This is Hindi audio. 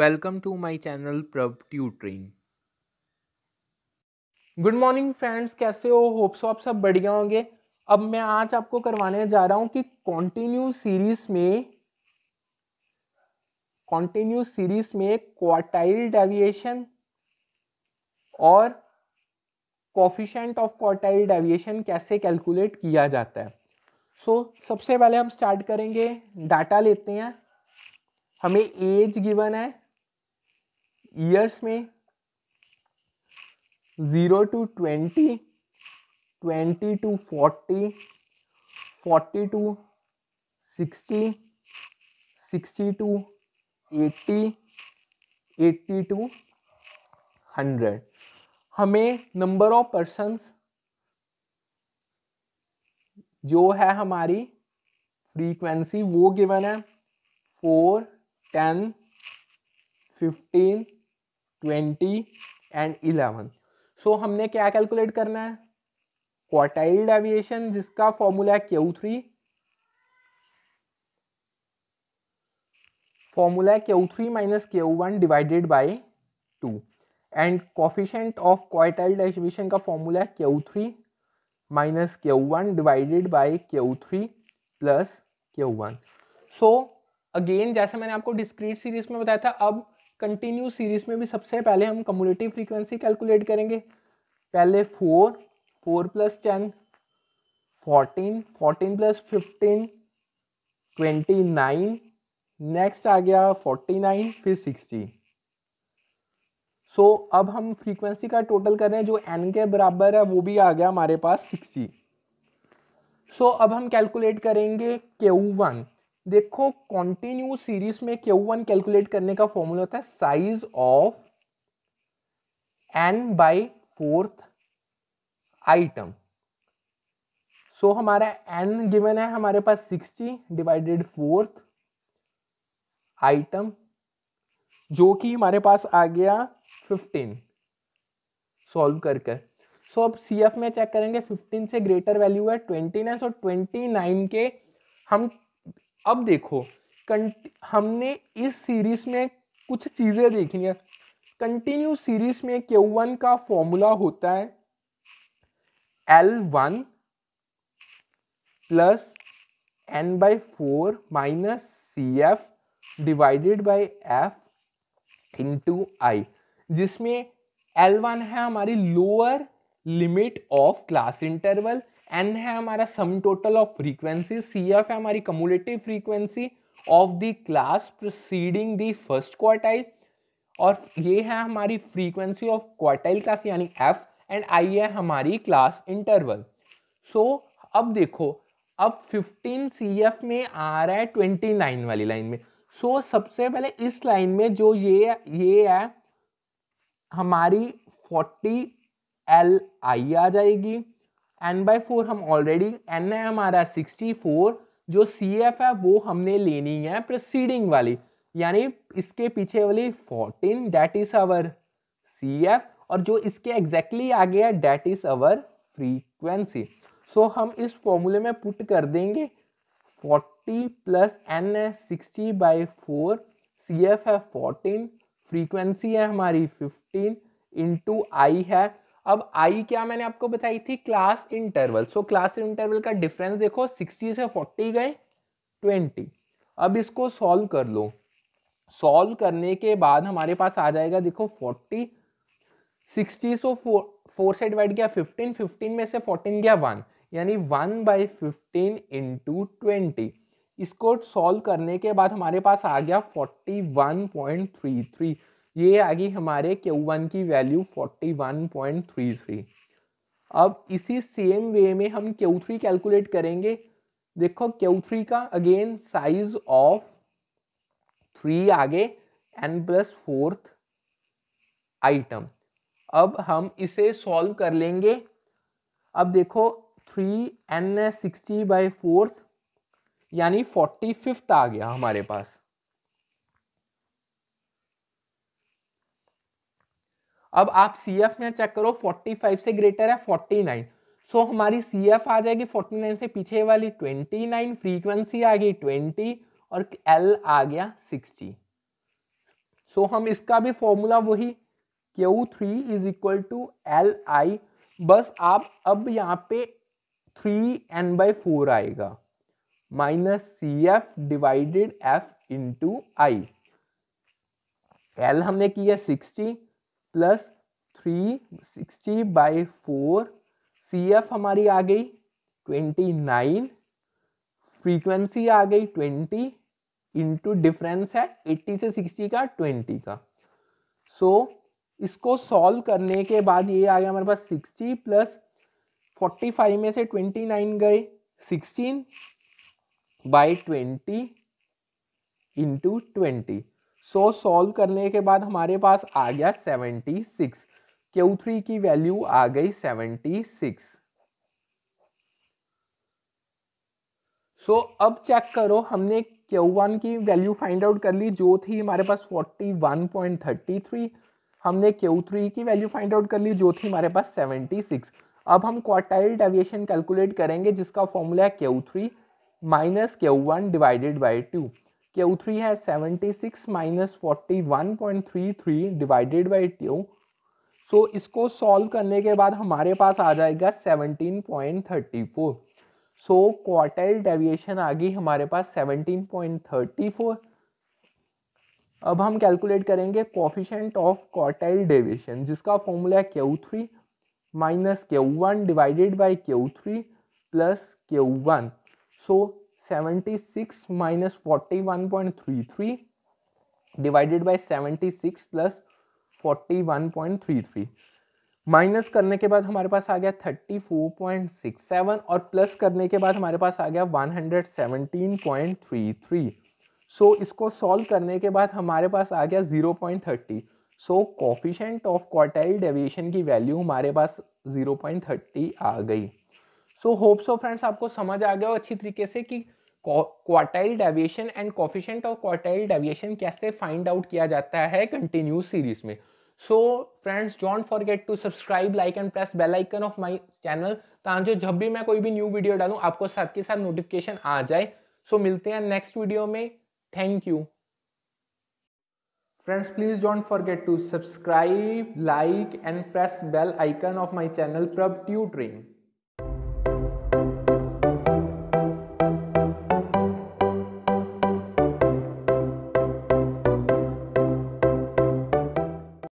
welcome to my channel Prabh tutoring good morning friends कैसे हो होप सो आप सब बढ़िया होंगे अब मैं आज आपको करवाने जा रहा हूं कि कॉन्टिन्यू सीरीज में कॉन्टिन्यू सीरीज में क्वार्टाइल डेविएशन और कॉफिशेंट ऑफ क्वार्टाइल डेविएशन कैसे कैलकुलेट किया जाता है सो so, सबसे पहले हम स्टार्ट करेंगे डाटा लेते हैं हमें एज गिवन है ईयर्स में zero to twenty twenty to forty forty to sixty sixty to eighty eighty to hundred हमें नंबर ऑफ पर्सनस जो है हमारी फ्रीक्वेंसी वो गिवन है four ten fifteen twenty and eleven so हमने क्या कैलकुलेट करना है क्वार्टाइल डेविएशन जिसका फॉर्मूला है क्यू थ्री फॉर्मूला है Q three minus Q one divided by two and coefficient of quartile deviation का फॉर्मूला है Q three minus one divided by divided three plus plus one so again जैसे मैंने आपको डिस्क्रीट सीरीज में बताया था अब कंटिन्यू सीरीज में भी सबसे पहले हम कम्युनिटी फ्रीक्वेंसी कैलकुलेट करेंगे पहले four four plus ten fourteen fourteen plus fifteen twenty nine next आ गया फोर्टी नाइन फिर सिक्सटी सो so, अब हम फ्रीक्वेंसी का टोटल कर रहे हैं जो एन के बराबर है वो भी आ गया हमारे पास सिक्सटी सो so, अब हम कैलकुलेट करेंगे क्यू वन देखो कॉन्टिन्यू सीरीज में क्यू वन कैलकुलेट करने का फॉर्मूला होता है size of N by fourth item so हमारा एन गिवन है हमारे पास सिक्सटी डिवाइडेड फोर्थ आइटम जो कि हमारे पास आ गया फिफ्टीन सॉल्व करके सो so, अब सी एफ में चेक करेंगे फिफ्टीन से ग्रेटर वैल्यू है twenty nine so twenty nine के हम अब देखो हमने इस सीरीज में कुछ चीज़ें देखनी है कंटिन्यू सीरीज में क्यू वन का फॉर्मूला होता है L one plus N by four minus C F divided by F into I जिसमें L1 है हमारी lower limit of class interval N है हमारा sum total of frequency C F है हमारी cumulative frequency of the class proceeding the first quartile और ये है हमारी फ्रीक्वेंसी ऑफ क्वार्टाइल क्लास यानी एफ एंड आई है हमारी क्लास इंटरवल सो अब देखो अब 15 सी एफ में आ रहा है 29 वाली लाइन में सो so, सबसे पहले इस लाइन में जो ये ये है हमारी 40 एल आई आ जाएगी एन बाई फोर हम ऑलरेडी एन है हमारा 64 जो सी एफ है वो हमने लेनी है प्रोसीडिंग वाली यानी इसके पीछे वाली 14 that is our C F और जो इसके एग्जैक्टली exactly आगे है that is our frequency so हम इस फॉर्मूले में पुट कर देंगे 40 प्लस एन है sixty by four C F है फोर्टीन फ्रीक्वेंसी है हमारी 15 इंटू आई है अब आई क्या मैंने आपको बताई थी class interval so class interval का डिफरेंस देखो 60 से 40 गए 20 अब इसको सॉल्व कर लो सॉल्व करने के बाद हमारे पास आ जाएगा देखो 40 सिक्सटी सो फोर फोर से डिवाइड किया 15 15 में से 14 गया वन यानी one by fifteen into twenty इसको सॉल्व करने के बाद हमारे पास आ गया 41.33 ये आ गई हमारे Q1 की वैल्यू 41.33 अब इसी सेम वे में हम Q3 कैलकुलेट करेंगे देखो Q3 का अगेन साइज ऑफ थ्री आगे एन प्लस फोर्थ आइटम अब हम इसे सॉल्व कर लेंगे अब देखो three N sixty by fourth यानी फोर्टी फिफ्थ आ गया हमारे पास अब आप सी एफ में चेक करो फोर्टी फाइव से ग्रेटर है फोर्टी नाइन सो हमारी सी एफ आ जाएगी फोर्टी नाइन से पीछे वाली ट्वेंटी नाइन फ्रीक्वेंसी आ गई ट्वेंटी और एल आ गया सिक्सटी सो so, हम इसका भी फॉर्मूला वही Q three is equal to L I बस आप अब यहाँ पे थ्री एन बाई फोर आएगा minus C F divided F into I L हमने की है sixty plus three sixty by four C F हमारी आ गई ट्वेंटी नाइन फ्रीक्वेंसी आ गई ट्वेंटी इंटू डिफरेंस है एट्टी से सिक्सटी का ट्वेंटी का सो so, इसको सॉल्व करने के बाद ये आ गया हमारे पास सिक्सटी प्लस फोर्टी फाइव में से ट्वेंटी नाइन गए sixteen by twenty into twenty so solve करने के बाद हमारे पास आ गया सेवेंटी सिक्स क्यू थ्री की वैल्यू आ गई सेवेंटी सिक्स सो अब चेक करो हमने क्यू वन की वैल्यू फाइंड आउट कर ली जो थी हमारे पास forty one point thirty three हमने क्यू थ्री की वैल्यू फाइंड आउट कर ली जो थी हमारे पास सेवेंटी सिक्स अब हम क्वार्टाइल डेविएशन कैलकुलेट करेंगे जिसका फॉर्मूला है क्यू थ्री माइनस के वन डिवाइडेड बाई टू के थ्री है seventy six minus forty one point three three divided by two so इसको सॉल्व करने के बाद हमारे पास आ जाएगा seventeen point thirty four so quartile deviation आ गई हमारे पास सेवनटीन पॉइंट थर्टी फोर अब हम कैलकुलेट करेंगे कॉफिशेंट ऑफ क्वार्टाइल डेविएशन जिसका फॉर्मूला है Q three minus Q one divided by Q three plus Q one So 76 minus 41.33 divided seventy 76 plus 41.33 minus करने के बाद हमारे पास आ गया 34.67 और प्लस करने के बाद हमारे पास आ गया 117.33 सो so, इसको सॉल्व करने के बाद हमारे पास आ गया 0.30 so coefficient of quartile deviation की वैल्यू हमारे पास 0.30 आ गई सो होप्स ऑफ फ्रेंड्स आपको समझ आ गया हो अच्छी तरीके से कि quartile deviation and coefficient of quartile deviation कैसे फाइंड आउट किया जाता है कंटिन्यूस सीरीज में so friends don't forget to subscribe like and press bell icon of my channel ताकि जब भी मैं कोई भी न्यू वीडियो डालूं आपको साथ के साथ नोटिफिकेशन आ जाए सो so, मिलते हैं नेक्स्ट वीडियो में thank you friends please don't forget to subscribe like and press bell icon of my channel Prabh tutoring